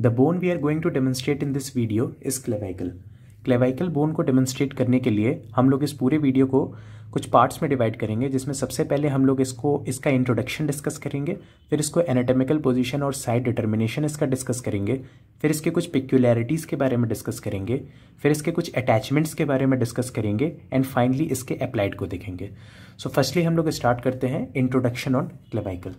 the bone we are going to demonstrate in this video is clavicle clavicle bone को demonstrate करने के लिए हम लोग इस पूरे वीडियो को कुछ पार्ट्स में डिवाइड करेंगे जिसमें सबसे पहले हम लोग इसको इसका इंट्रोडक्शन डिस्कस करेंगे फिर इसको anatomical position और साइड डिटर्मिनेशन इसका डिस्कस करेंगे फिर इसके कुछ पिक्यूलैरिटीज़ के बारे में डिस्कस करेंगे फिर इसके कुछ अटैचमेंट्स के बारे में डिस्कस करेंगे एंड फाइनली इसके अप्लाइड को देखेंगे सो so फर्स्टली हम लोग स्टार्ट करते हैं introduction on clavicle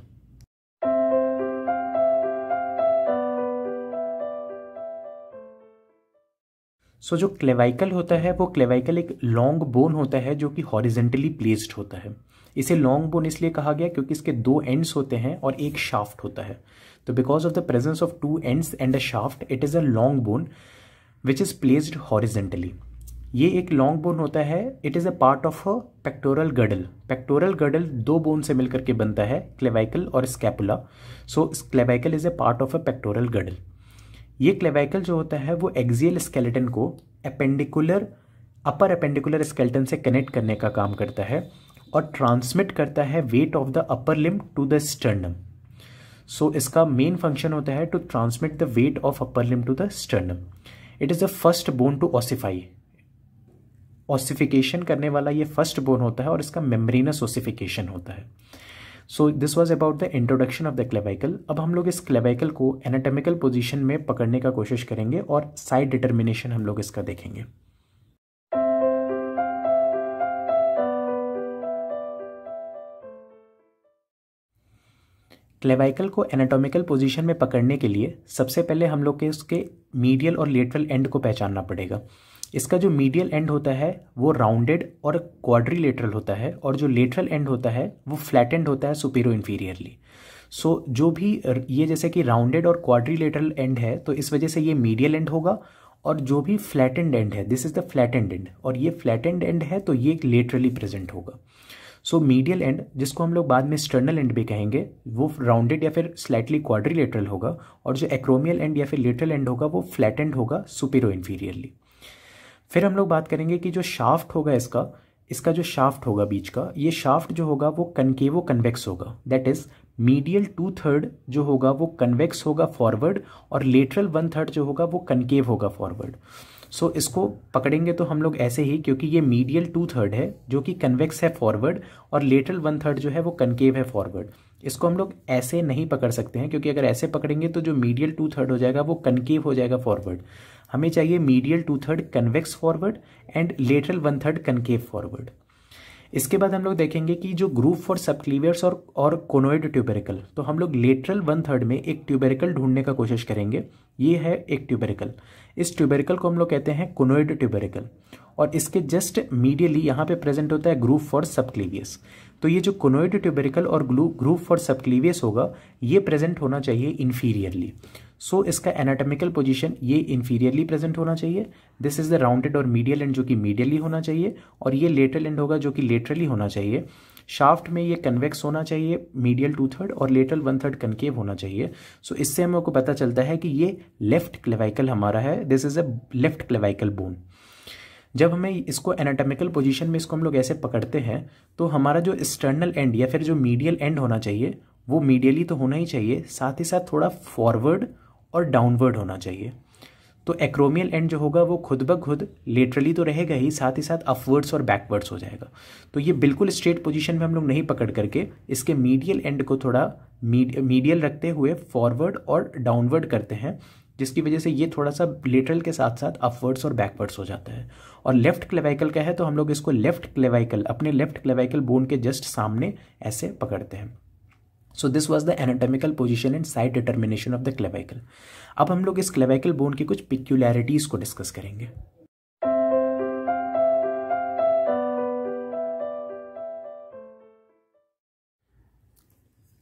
so so, जो क्लेवाइकल होता है वो क्लेवाइकल एक लॉन्ग बोन होता है जो कि हॉरिजेंटली प्लेस्ड होता है इसे लॉन्ग बोन इसलिए कहा गया क्योंकि इसके दो एंड्स होते हैं और एक शाफ्ट होता है तो because of the presence of two ends and a shaft it is a long bone which is placed horizontally ये एक लॉन्ग बोन होता है it is a part of a pectoral girdle pectoral girdle दो bone से मिलकर के बनता है क्लेवाइकल और scapula so clavicle is a part of a pectoral girdle ये क्लेवाइकल जो होता है वो एक्जियल स्केलेटन को अपेंडिकुलर अपर अपेंडिकुलर स्केलेटन से कनेक्ट करने का काम करता है और ट्रांसमिट करता है weight of the upper limb to the sternum so इसका मेन फंक्शन होता है to transmit the weight of upper limb to the sternum it is the first bone to ossify ossification करने वाला ये फर्स्ट बोन होता है और इसका मेम्ब्रेनस ऑसिफिकेशन होता है so this was about the introduction of the clavicle अब हम लोग इस क्लेवाइकल को एनाटॉमिकल पोजिशन में पकड़ने का कोशिश करेंगे और साइड डिटर्मिनेशन हम लोग इसका देखेंगे क्लेवाइकल को एनाटॉमिकल पोजीशन में पकड़ने के लिए सबसे पहले हम लोग के उसके मीडियल और लेटरल एंड को पहचानना पड़ेगा इसका जो मीडियल एंड होता है वो राउंडेड और क्वाड्रीलेटरल होता है और जो लेटरल एंड होता है वो फ्लैट एंड होता है सुपेरो इन्फीरियरली सो जो भी ये जैसे कि राउंडेड और क्वाड्रीलेटरल एंड है तो इस वजह से ये मीडियल एंड होगा और जो भी फ्लैट एंड एंड है this is the flat end end और ये फ्लैट एंड एंड है तो ये लेटरली प्रेजेंट होगा सो मीडियल एंड जिसको हम लोग बाद में स्टर्नल एंड भी कहेंगे वो राउंडेड या फिर स्लाइटली क्वाड्रीलेटरल होगा और जो एक्रोमियल एंड या फिर लेटरल एंड होगा वो फ्लैट एंड होगा सुपेरो इन्फीरियरली फिर हम लोग बात करेंगे कि जो शाफ्ट होगा इसका इसका जो शाफ्ट होगा बीच का ये शाफ्ट जो होगा वो कनकेवो कन्वेक्स होगा that is medial two third जो होगा वो कन्वेक्स होगा फॉरवर्ड और लेटरल वन थर्ड जो होगा वो कनकेव होगा फॉरवर्ड सो so, इसको पकड़ेंगे तो हम लोग ऐसे ही क्योंकि ये मीडियल टू थर्ड है जो कि कन्वेक्स है फॉरवर्ड और लेटरल वन थर्ड जो है वो कनकेव है फॉरवर्ड इसको हम लोग ऐसे नहीं पकड़ सकते हैं क्योंकि अगर ऐसे पकड़ेंगे तो जो मीडियल टू थर्ड हो जाएगा वो कनकेव हो जाएगा फॉरवर्ड हमें चाहिए medial two third convex forward and lateral one third concave forward इसके बाद हम लोग देखेंगे कि जो ग्रूव फॉर सबक्लीवियर्स और और कोनोइड ट्यूबेरिकल तो हम लोग लेटरल वन थर्ड में एक ट्यूबेरिकल ढूंढने का कोशिश करेंगे ये है एक ट्यूबेरिकल इस ट्यूबेरिकल को हम लोग कहते हैं कोनोइड ट्यूबेरिकल और इसके जस्ट मीडियली यहाँ पे प्रेजेंट होता है ग्रूव फॉर सबक्लीवियस तो ये जो कोनोइड ट्यूबेरिकल और ग्लू ग्रूप फॉर सबक्लीवियस होगा ये प्रेजेंट होना चाहिए इन्फीरियरली सो so, इसका एनाटॉमिकल पोजीशन ये इन्फीरियरली प्रेजेंट होना चाहिए दिस इज़ द राउंडेड और मीडियल एंड जो कि मीडियली होना चाहिए और ये लेटरल एंड होगा जो कि लेटरली होना चाहिए शाफ्ट में ये कन्वेक्स होना चाहिए मीडियल टू थर्ड और लेटरल वन थर्ड कनकेव होना चाहिए सो so, इससे हमको पता चलता है कि ये लेफ्ट क्लेवाइकल हमारा है this is a left clavicle bone जब हमें इसको एनाटॉमिकल पोजीशन में इसको हम लोग ऐसे पकड़ते हैं तो हमारा जो एक्सटर्नल एंड या फिर जो मीडियल एंड होना चाहिए वो मीडियली तो होना ही चाहिए साथ ही साथ थोड़ा फॉरवर्ड और डाउनवर्ड होना चाहिए तो एक्रोमियल एंड जो होगा वो खुद ब खुद लेटरली तो रहेगा ही साथ ही साथ अपवर्ड्स और बैकवर्ड्स हो जाएगा तो ये बिल्कुल स्ट्रेट पोजीशन में हम लोग नहीं पकड़ करके इसके मीडियल एंड को थोड़ा मीडियल रखते हुए फॉरवर्ड और डाउनवर्ड करते हैं जिसकी वजह से ये थोड़ा सा लेटरल के साथ साथ अपवर्ड्स और बैकवर्ड्स हो जाता है और लेफ्ट क्लेवाइकल का है तो हम लोग इसको लेफ्ट क्लेवाइकल अपने लेफ्ट क्लेवाइकल बोन के जस्ट सामने ऐसे पकड़ते हैं so this was the anatomical position and side determination of the clavicle अब हम लोग इस क्लेवाइकल बोन की कुछ पिक्यूलैरिटीज़ को डिस्कस करेंगे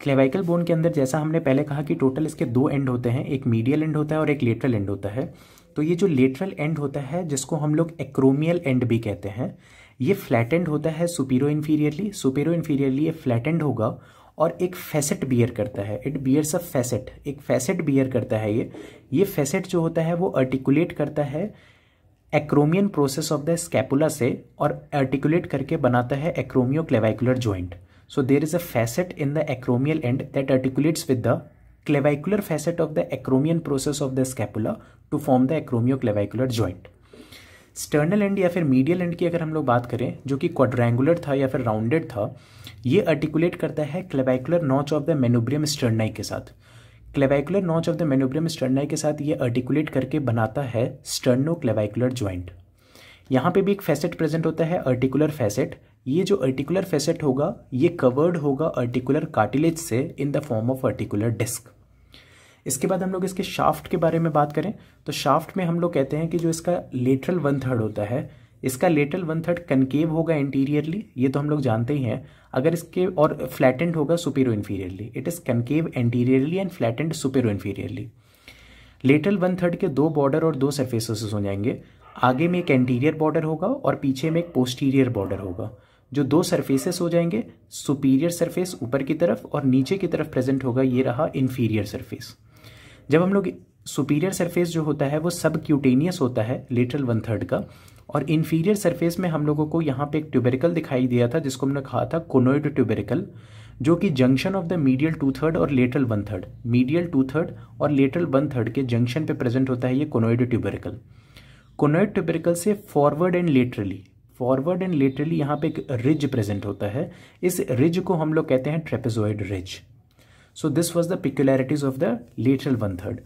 क्लेवाइकल बोन के अंदर जैसा हमने पहले कहा कि टोटल इसके दो एंड होते हैं एक मीडियल एंड होता है और एक लेटरल एंड होता है तो ये जो लेटरल एंड होता है जिसको हम लोग एक्रोमियल एंड भी कहते हैं ये फ्लैट एंड होता है सुपीरो इन्फीरियरली सुपीरो इन्फीरियरली ये फ्लैट एंड होगा और एक फैसेट बियर करता है इट बियर्स अ फैसेट एक फैसेट बियर करता है ये ये फैसेट जो होता है वो आर्टिकुलेट करता है acromion process of the scapula से और आर्टिकुलेट करके बनाता है acromioclavicular joint so there is a facet in the the end that that with the the facet of the acromion process of the the to form the acromio acromioclavicular joint sternal end या फिर medial and की अगर हम लोग बात करें जो कि क्वाड्रैंगुलर था या फिर राउंडेड था ये आर्टिकुलेट करता है clavicular notch of the manubrium sterni के साथ clavicular notch of the manubrium sterni के साथ ये आर्टिकुलेट करके बनाता है स्टर्नो क्लेवाइकुलर ज्वाइंट यहाँ पे भी एक फैसेट प्रेजेंट होता है आर्टिकुलर फैसेट ये जो अर्टिकुलर फेसेट होगा ये कवर्ड होगा अर्टिकुलर कार्टिलेज से in the form of articular disc इसके बाद हम लोग इसके शाफ्ट के बारे में बात करें तो शाफ्ट में हम लोग कहते हैं कि जो इसका लेटरल वन थर्ड होता है इसका लेटरल वन थर्ड कनकेव होगा इंटीरियरली ये तो हम लोग जानते ही हैं अगर इसके और फ्लैटेंड होगा supero inferiorly it is concave anteriorly and flattened supero inferiorly lateral one third के दो बॉर्डर और दो सर्फेसेस हो जाएंगे आगे में एक एंटीरियर बॉर्डर होगा और पीछे में एक पोस्टीरियर बॉर्डर होगा जो दो सरफेसेस हो जाएंगे सुपीरियर सरफेस ऊपर की तरफ और नीचे की तरफ प्रेजेंट होगा ये रहा इन्फीरियर सरफेस जब हम लोग सुपीरियर सरफेस जो होता है वो सब क्यूटेनियस होता है लेटरल वन थर्ड का और इन्फीरियर सरफेस में हम लोगों को यहाँ पे एक ट्यूबेरिकल दिखाई दिया था जिसको हमने कहा था कोनोइड ट्यूबेरिकल जो कि junction of the medial two third और lateral one third medial two third और लेटरल वन थर्ड के जंक्शन पे प्रेजेंट होता है ये कोनोइड ट्यूबेरिकल कोनोइड ट्यूबेरिकल से forward and laterally forward and laterally यहाँ पे एक रिज प्रेजेंट होता है इस रिज को हम लोग कहते हैं trapezoid ridge so this was the peculiarities of the lateral one third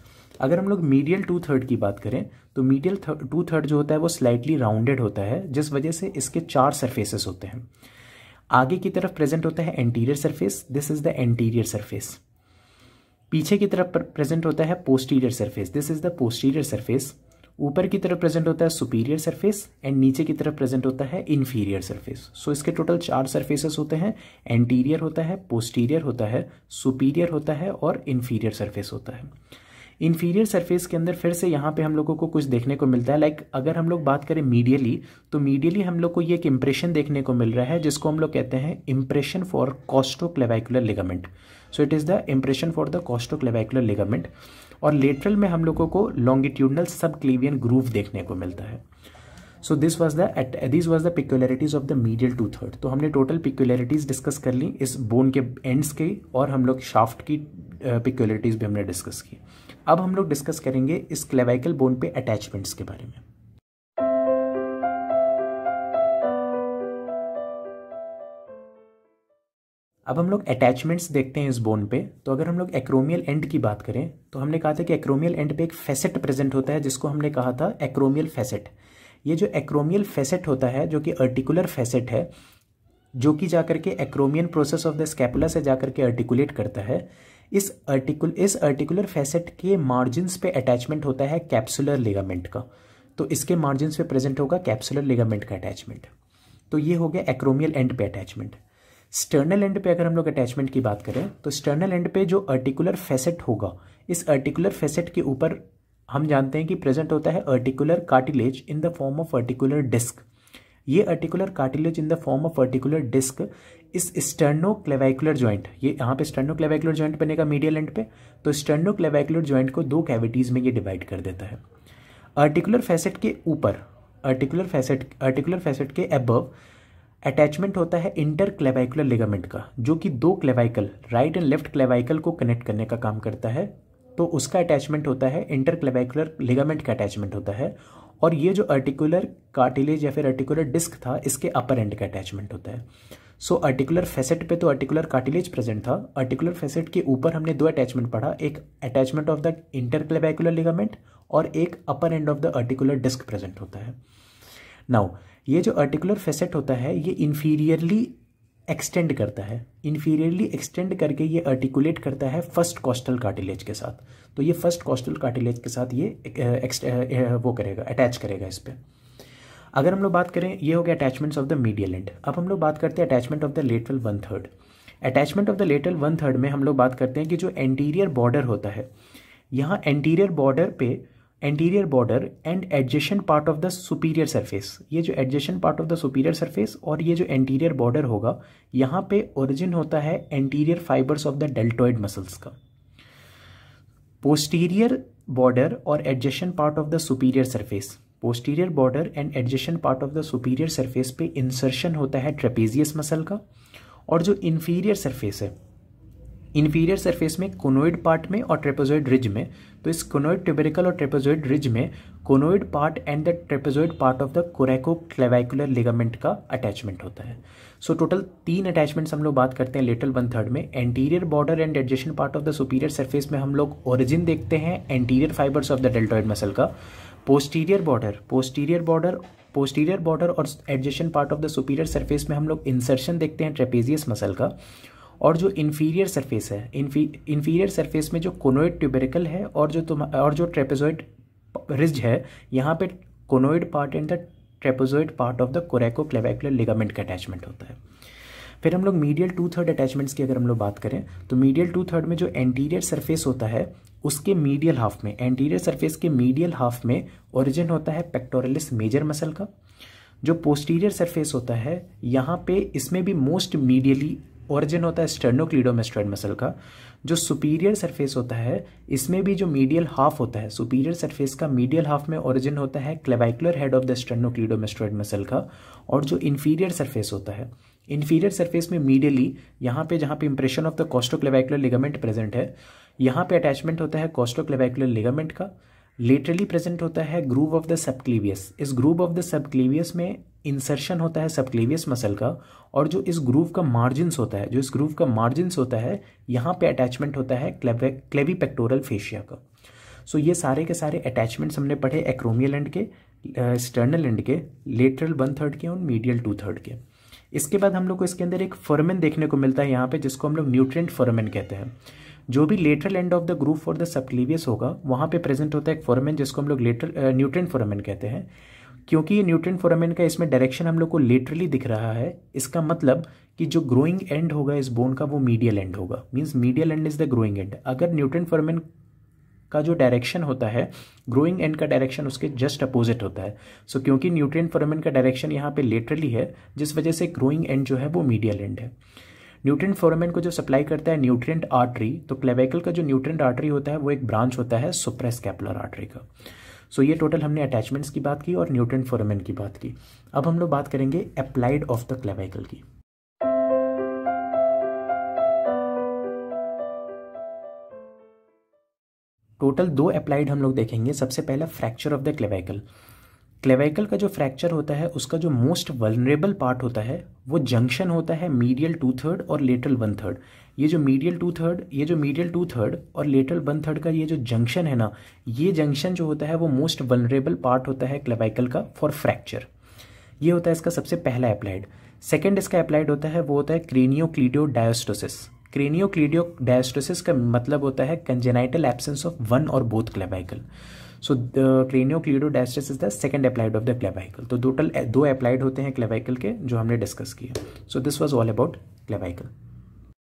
अगर हम लोग मीडियल टू थर्ड की बात करें तो मीडियल टू थर्ड जो होता है वो स्लाइटली राउंडेड होता है जिस वजह से इसके चार सरफेसेस होते हैं आगे की तरफ प्रेजेंट होता है anterior surface this is the anterior surface पीछे की तरफ प्रेजेंट होता है posterior surface this is the posterior surface ऊपर की तरफ प्रेजेंट होता है सुपीरियर सरफेस एंड नीचे की तरफ प्रेजेंट होता है इन्फीरियर सरफेस सो इसके टोटल चार सरफेसेस होते हैं एंटीरियर होता है पोस्टीरियर होता है सुपीरियर होता है और इन्फीरियर सरफेस होता है इन्फीरियर सरफेस के अंदर फिर से यहाँ पे हम लोगों को कुछ देखने को मिलता है लाइक like, अगर हम लोग बात करें मीडियली तो मीडियली हम लोग को ये एक इम्प्रेशन देखने को मिल रहा है जिसको हम लोग कहते हैं impression for costoclavicular ligament so it is the impression for the costoclavicular ligament और लेटरल में हम लोगों को लॉन्गिट्यूडनल सब क्लीवियन ग्रूव देखने को मिलता है so this was this was the peculiarities of the medial two third तो हमने टोटल पिक्यूलरिटीज डिस्कस कर ली इस बोन के एंड्स के और हम लोग शाफ्ट की पिक्यूलरिटीज uh, भी हमने डिस्कस की अब हम लोग डिस्कस करेंगे इस क्लेवाइकल बोन पे अटैचमेंट्स के बारे में अब हम लोग अटैचमेंट्स देखते हैं इस बोन पे तो अगर हम लोग एक्रोमियल एंड की बात करें तो हमने कहा था कि एक्रोमियल एंड पे एक फैसेट प्रेजेंट होता है जिसको हमने कहा था एक्रोमियल फैसेट ये जो एक्रोमियल फैसेट होता है जो कि अर्टिकुलर फैसेट है जो कि जाकर के acromion process of the scapula से जाकर के अर्टिकुलेट करता है इस अर्टिकुल इस अर्टिकुलर फैसेट के मार्जिनस पे अटैचमेंट होता है कैप्सुलर लिगामेंट का तो इसके मार्जिनस पे प्रेजेंट होगा कैप्सुलर लिगामेंट का अटैचमेंट तो ये हो गया एक्रोमियल एंड पे अटैचमेंट स्टर्नल एंड पे अगर हम लोग अटैचमेंट की बात करें तो स्टर्नल एंड पे जो अर्टिकुलर फेसेट होगा इस अर्टिकुलर फेसेट के ऊपर हम जानते हैं कि प्रेजेंट होता है articular cartilage in the form of articular disc ये articular cartilage in the form of articular disc इस स्टर्नो क्लेवाइकुलर ज्वाइंट ये यहाँ पे स्टर्नो क्लेवाइकुलर ज्वाइंट बनेगा मीडियल एंड पे तो स्टर्नो क्लेवाइकुलर ज्वाइंट को दो कैविटीज़ में ये डिवाइड कर देता है अर्टिकुलर फैसेट के ऊपर अर्टिकुलर फैसेट अर्टिकुलर फैसेट के अबव अटैचमेंट होता है इंटर क्लेवाइकुलर लिगामेंट का जो कि दो clavicle right and left clavicle को कनेक्ट करने का काम करता है तो उसका अटैचमेंट होता है इंटर क्लेवाइकुलर लिगामेंट का अटैचमेंट होता है और ये जो अर्टिकुलर कार्टिलेज या फिर अर्टिकुलर डिस्क था इसके अपर एंड का अटैचमेंट होता है सो अर्टिकुलर फेसेट पे तो अर्टिकुलर कार्टिलेज प्रेजेंट था अर्टिकुलर फेसेट के ऊपर हमने दो अटैचमेंट पढ़ा एक attachment of the interclavicular ligament और एक upper end of the articular disc present होता है नाउ ये जो अर्टिकुलर फेसेट होता है ये इन्फीरियरली एक्सटेंड करता है इन्फीरियरली एक्सटेंड करके ये आर्टिकुलेट करता है फर्स्ट कॉस्टल कार्टिलेज के साथ तो ये फर्स्ट कॉस्टल कार्टिलेज के साथ ये वो करेगा अटैच करेगा इस पर अगर हम लोग बात करें ये हो गया attachments of the medial end अब हम लोग बात करते हैं attachment of the lateral one third attachment of the lateral one third में हम लोग बात करते हैं कि जो एंटीरियर बॉर्डर होता है यहाँ एंटीरियर बॉर्डर पे anterior border and adjacent part of the superior surface ये जो adjacent part of the superior surface और ये जो एंटीरियर बॉर्डर होगा यहाँ पे ओरिजिन होता है anterior fibres of the deltoid muscles का पोस्टीरियर बॉर्डर और adjacent part of the superior surface posterior border and adjacent part of the superior surface पे इंसर्शन होता है ट्रेपेजियस मसल का और जो इन्फीरियर सरफेस है इन्फीरियर सरफेस में कोनोइड पार्ट में और ट्रेपोजोइड रिज में तो इस कोनोइड ट्यूबेरिकल और ट्रेपोजोइड रिज में conoid part and the trapezoid part of the coracoclavicular ligament का अटैचमेंट होता है सो टोटल तीन अटैचमेंट्स हम लोग बात करते हैं लेटल वन थर्ड में anterior border and adjacent part of the superior surface में हम लोग ओरिजिन देखते हैं anterior fibres of the deltoid muscle का posterior border posterior border posterior border और adjacent part of the superior surface में हम लोग इंसर्शन देखते हैं ट्रेपेजियस मसल का और जो इन्फीरियर सरफेस है इन्फीरियर सरफेस में जो कोनोइड ट्यूबेरिकल है और जो तुम और जो ट्रेपेजोइड रिज है यहाँ पे conoid part and the trapezoid part of the coracoclavicular ligament का अटैचमेंट होता है फिर हम लोग मीडियल टू थर्ड अटैचमेंट्स की अगर हम लोग बात करें तो मीडियल टू थर्ड में जो एंटीरियर सरफेस होता है उसके मीडियल हाफ में एंटीरियर सरफेस के मीडियल हाफ में ओरिजिन होता है पेक्टोरलिस मेजर मसल का जो पोस्टीरियर सरफेस होता है यहाँ पे इसमें भी मोस्ट मीडियली ओरिजिन होता है स्टेर्नोक्लीडोमेस्ट्राइड मसल का जो सुपीरियर सरफेस होता है इसमें भी जो मीडियल हाफ होता है सुपीरियर सरफेस का मीडियल हाफ में ओरिजिन होता है clavicular head of the sternocleidomastoid muscle का और जो इन्फीरियर सरफेस होता है इन्फीरियर सरफेस में मीडियली यहाँ पे जहाँ पे impression of the costoclavicular ligament present है यहाँ पे अटैचमेंट होता है कॉस्टोक्लेवाइकुलर लिगामेंट का लेटरली प्रेजेंट होता है ग्रूव ऑफ द सबक्लीवियस इस ग्रूव ऑफ द सबक्लीवियस में इंसर्शन होता है सबक्लेवियस मसल का और जो इस ग्रूव का मार्जिन्स होता है जो इस ग्रूव का मार्जिन्स होता है यहाँ पे अटैचमेंट होता है क्लेवी पेक्टोरल फेशिया का सो so, ये सारे के सारे अटैचमेंट्स हमने पढ़े एक्रोमियल एंड के एक्सटर्नल एंड के लेटरल वन थर्ड के और मीडियल टू थर्ड के इसके बाद हम लोग को इसके अंदर एक फर्मेन देखने को मिलता है यहाँ पे जिसको हम लोग न्यूट्रेंट फर्मेन कहते हैं जो भी lateral end of the groove for the subclavius होगा वहाँ पे प्रेजेंट होता है एक फॉर्मेन जिसको हम लोग लेटर न्यूट्रेंट फॉर्मेन कहते हैं क्योंकि ये न्यूट्रन फोरामेन का इसमें डायरेक्शन हम लोग को लेटरली दिख रहा है इसका मतलब कि जो ग्रोइंग एंड होगा इस बोन का वो मीडियल एंड होगा means medial end is the growing end अगर न्यूट्रन फोरामेन का जो डायरेक्शन होता है ग्रोइंग एंड का डायरेक्शन उसके जस्ट अपोजिट होता है सो so, क्योंकि न्यूट्रेन फोरामेन का डायरेक्शन यहाँ पे लेटरली है जिस वजह से ग्रोइंग एंड जो है वो मीडियल एंड है न्यूट्रेन फोरामेन को जो सप्लाई करता है न्यूट्रिएंट आर्टरी तो क्लेवेकल का जो न्यूट्रिएंट आर्टरी होता है वो एक ब्रांच होता है सुप्रेस कैपुलर आर्टरी का सो ये टोटल हमने अटैचमेंट्स की बात की और न्यूट्रन फोरमेन की बात की अब हम लोग बात करेंगे अप्लाइड ऑफ द क्लेवाइकल की टोटल दो अप्लाइड हम लोग देखेंगे सबसे पहला fracture of the clavicle clavicle का जो फ्रैक्चर होता है उसका जो मोस्ट वलनरेबल पार्ट होता है वो जंक्शन होता है मीडियल टू थर्ड और लेटरल वन थर्ड ये जो मीडियल टू थर्ड ये जो मीडियल टू थर्ड और लेटरल वन थर्ड का ये जो जंक्शन है ना ये जंक्शन जो होता है वो मोस्ट वलनरेबल पार्ट होता है क्लेवाइकल का फॉर फ्रैक्चर ये होता है इसका सबसे पहला अप्लाइड सेकेंड इसका अप्लाइड होता है वो होता है क्रेनियो क्लीडियो डायोस्टोसिस क्रेनियो क्लीडियो डायोस्टोसिस का मतलब होता है कंजेनाइटल एब्सेंस ऑफ वन और both clavicle so the cleidocranial dysostosis is the second applied of the clavicle तो टोटल दो अप्लाइड होते हैं क्लेवाइकल के जो हमने डिस्कस किए so this was all about क्लेवाइकल